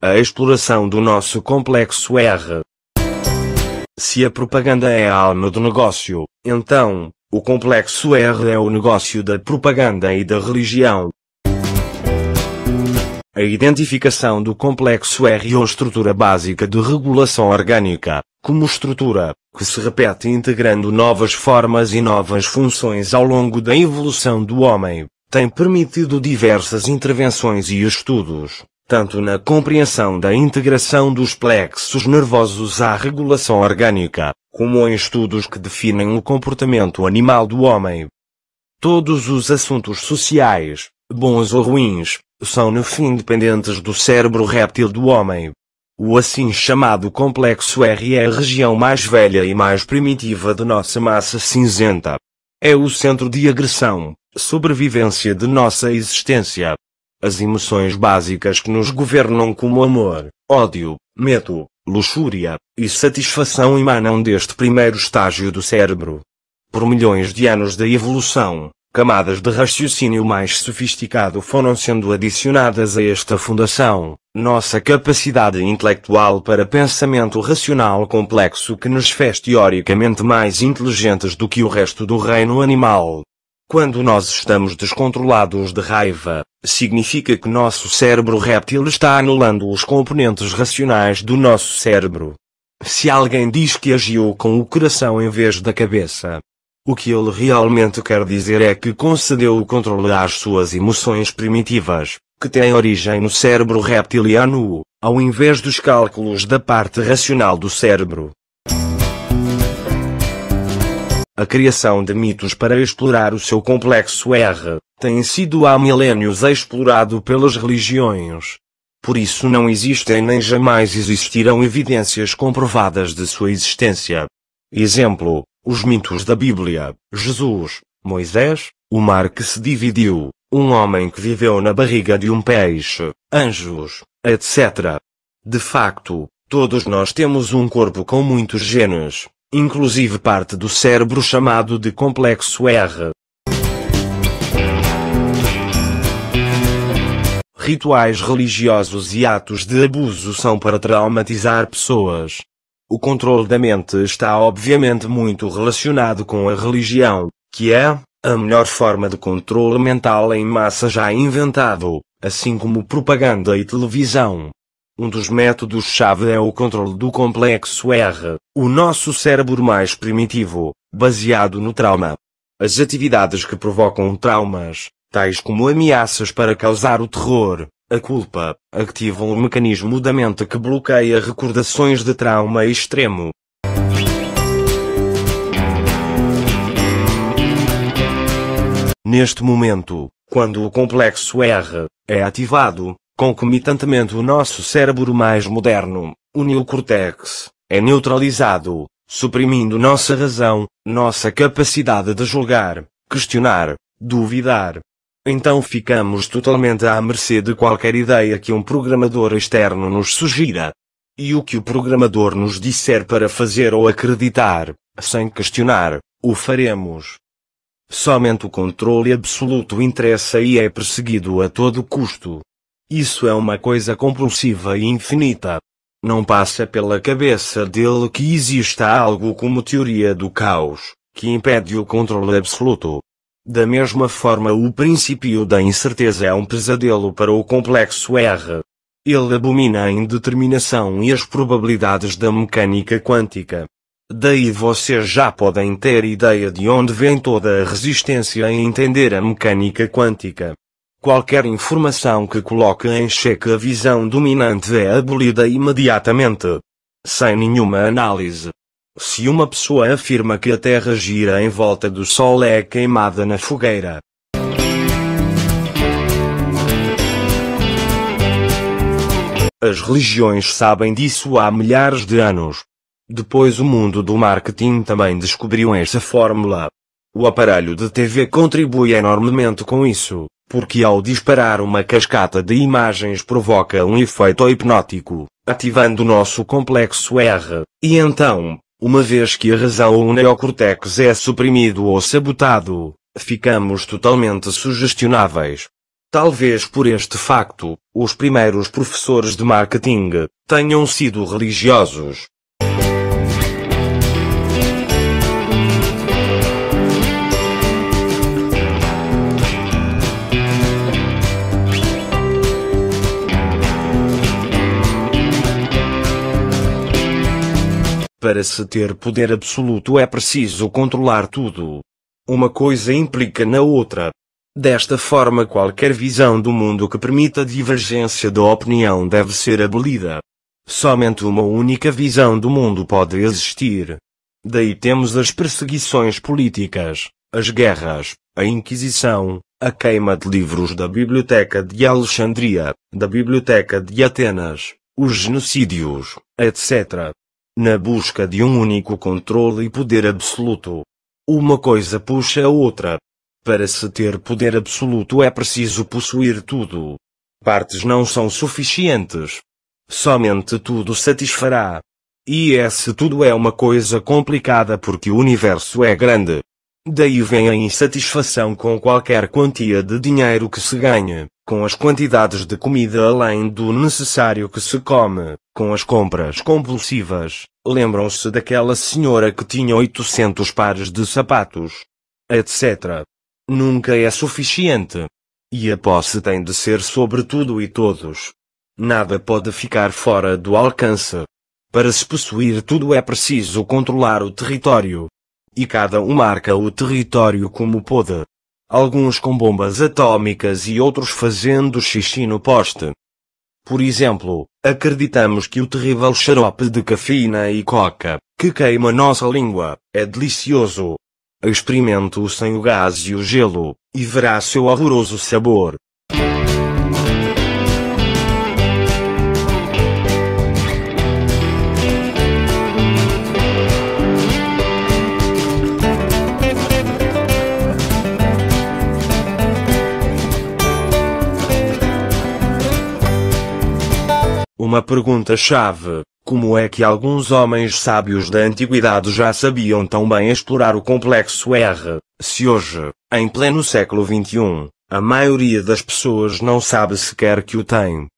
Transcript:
a exploração do nosso complexo R. Se a propaganda é a alma do negócio, então, o complexo R é o negócio da propaganda e da religião. A identificação do complexo R ou é estrutura básica de regulação orgânica, como estrutura, que se repete integrando novas formas e novas funções ao longo da evolução do homem, tem permitido diversas intervenções e estudos, tanto na compreensão da integração dos plexos nervosos à regulação orgânica, como em estudos que definem o comportamento animal do homem. Todos os assuntos sociais, bons ou ruins, são no fim dependentes do cérebro réptil do homem. O assim chamado complexo R é a região mais velha e mais primitiva de nossa massa cinzenta. É o centro de agressão, sobrevivência de nossa existência, as emoções básicas que nos governam como amor, ódio, medo, luxúria e satisfação emanam deste primeiro estágio do cérebro. Por milhões de anos da evolução, camadas de raciocínio mais sofisticado foram sendo adicionadas a esta fundação, nossa capacidade intelectual para pensamento racional complexo que nos fez teoricamente mais inteligentes do que o resto do reino animal, quando nós estamos descontrolados de raiva, significa que nosso cérebro réptil está anulando os componentes racionais do nosso cérebro. Se alguém diz que agiu com o coração em vez da cabeça, o que ele realmente quer dizer é que concedeu o controle às suas emoções primitivas, que têm origem no cérebro reptiliano, ao invés dos cálculos da parte racional do cérebro. A criação de mitos para explorar o seu complexo R tem sido há milênios explorado pelas religiões. Por isso não existem nem jamais existirão evidências comprovadas de sua existência. Exemplo, os mitos da Bíblia, Jesus, Moisés, o mar que se dividiu, um homem que viveu na barriga de um peixe, anjos, etc. De facto, todos nós temos um corpo com muitos genes, inclusive parte do cérebro chamado de complexo R. Rituais religiosos e atos de abuso são para traumatizar pessoas. O controle da mente está obviamente muito relacionado com a religião, que é a melhor forma de controle mental em massa já inventado, assim como propaganda e televisão. Um dos métodos-chave é o controle do complexo R, o nosso cérebro mais primitivo, baseado no trauma. As atividades que provocam traumas, tais como ameaças para causar o terror, a culpa, ativam o mecanismo da mente que bloqueia recordações de trauma extremo. Neste momento, quando o complexo R é ativado, Concomitantemente o nosso cérebro mais moderno, o neocortex, é neutralizado, suprimindo nossa razão, nossa capacidade de julgar, questionar, duvidar. Então ficamos totalmente à mercê de qualquer ideia que um programador externo nos sugira. E o que o programador nos disser para fazer ou acreditar, sem questionar, o faremos. Somente o controle absoluto interessa e é perseguido a todo custo. Isso é uma coisa compulsiva e infinita. Não passa pela cabeça dele que exista algo como teoria do caos, que impede o controle absoluto. Da mesma forma, o princípio da incerteza é um pesadelo para o complexo R. Ele abomina a indeterminação e as probabilidades da mecânica quântica. Daí vocês já podem ter ideia de onde vem toda a resistência a entender a mecânica quântica. Qualquer informação que coloque em xeque a visão dominante é abolida imediatamente. Sem nenhuma análise. Se uma pessoa afirma que a Terra gira em volta do Sol é queimada na fogueira. As religiões sabem disso há milhares de anos. Depois o mundo do marketing também descobriu essa fórmula. O aparelho de TV contribui enormemente com isso porque ao disparar uma cascata de imagens provoca um efeito hipnótico, ativando o nosso complexo R, e então, uma vez que a razão ou o neocortex é suprimido ou sabotado, ficamos totalmente sugestionáveis. Talvez por este facto, os primeiros professores de marketing tenham sido religiosos. Para se ter poder absoluto é preciso controlar tudo. Uma coisa implica na outra. Desta forma, qualquer visão do mundo que permita divergência da opinião deve ser abolida. Somente uma única visão do mundo pode existir. Daí temos as perseguições políticas, as guerras, a Inquisição, a queima de livros da Biblioteca de Alexandria, da Biblioteca de Atenas, os genocídios, etc na busca de um único controle e poder absoluto. Uma coisa puxa a outra. Para se ter poder absoluto é preciso possuir tudo. Partes não são suficientes. Somente tudo satisfará. E esse é tudo é uma coisa complicada porque o universo é grande. Daí vem a insatisfação com qualquer quantia de dinheiro que se ganha, com as quantidades de comida além do necessário que se come, com as compras compulsivas. Lembram-se daquela senhora que tinha 800 pares de sapatos, etc. Nunca é suficiente. E a posse tem de ser sobre tudo e todos. Nada pode ficar fora do alcance. Para se possuir tudo é preciso controlar o território, e cada um marca o território como pôde. Alguns com bombas atômicas e outros fazendo xixi no poste. Por exemplo, acreditamos que o terrível xarope de cafeína e coca, que queima nossa língua, é delicioso. Experimente-o sem o gás e o gelo, e verá seu horroroso sabor. uma pergunta-chave: como é que alguns homens sábios da antiguidade já sabiam tão bem explorar o complexo R, se hoje, em pleno século XXI, a maioria das pessoas não sabe sequer que o tem?